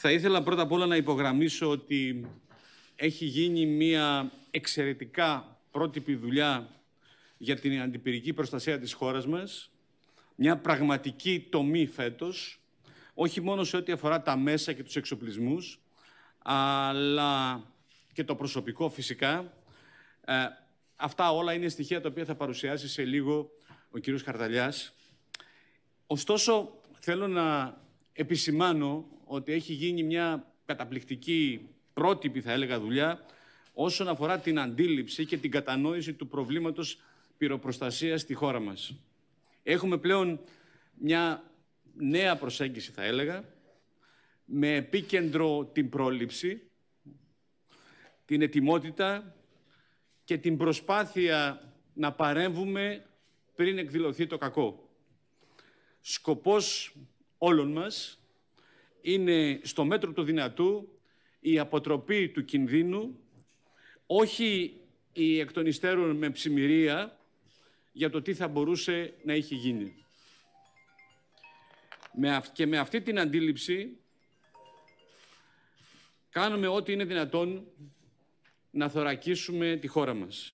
Θα ήθελα πρώτα απ' όλα να υπογραμμίσω ότι έχει γίνει μία εξαιρετικά πρότυπη δουλειά για την αντιπυρική προστασία της χώρας μας. Μια πραγματική τομή φέτος, όχι μόνο σε ό,τι αφορά τα μέσα και τους εξοπλισμούς, αλλά και το προσωπικό φυσικά. Ε, αυτά όλα είναι στοιχεία τα οποία θα παρουσιάσει σε λίγο ο κύριος Χαρταλιάς. Ωστόσο, θέλω να επισημάνω ότι έχει γίνει μια καταπληκτική πρότυπη, θα έλεγα, δουλειά όσον αφορά την αντίληψη και την κατανόηση του προβλήματος πυροπροστασίας στη χώρα μας. Έχουμε πλέον μια νέα προσέγγιση, θα έλεγα, με επίκεντρο την πρόληψη, την ετοιμότητα και την προσπάθεια να παρέμβουμε πριν εκδηλωθεί το κακό. Σκοπός όλων μας είναι στο μέτρο του δυνατού η αποτροπή του κινδύνου, όχι η εκ με ψημυρία για το τι θα μπορούσε να έχει γίνει. Και με αυτή την αντίληψη κάνουμε ό,τι είναι δυνατόν να θωρακίσουμε τη χώρα μας.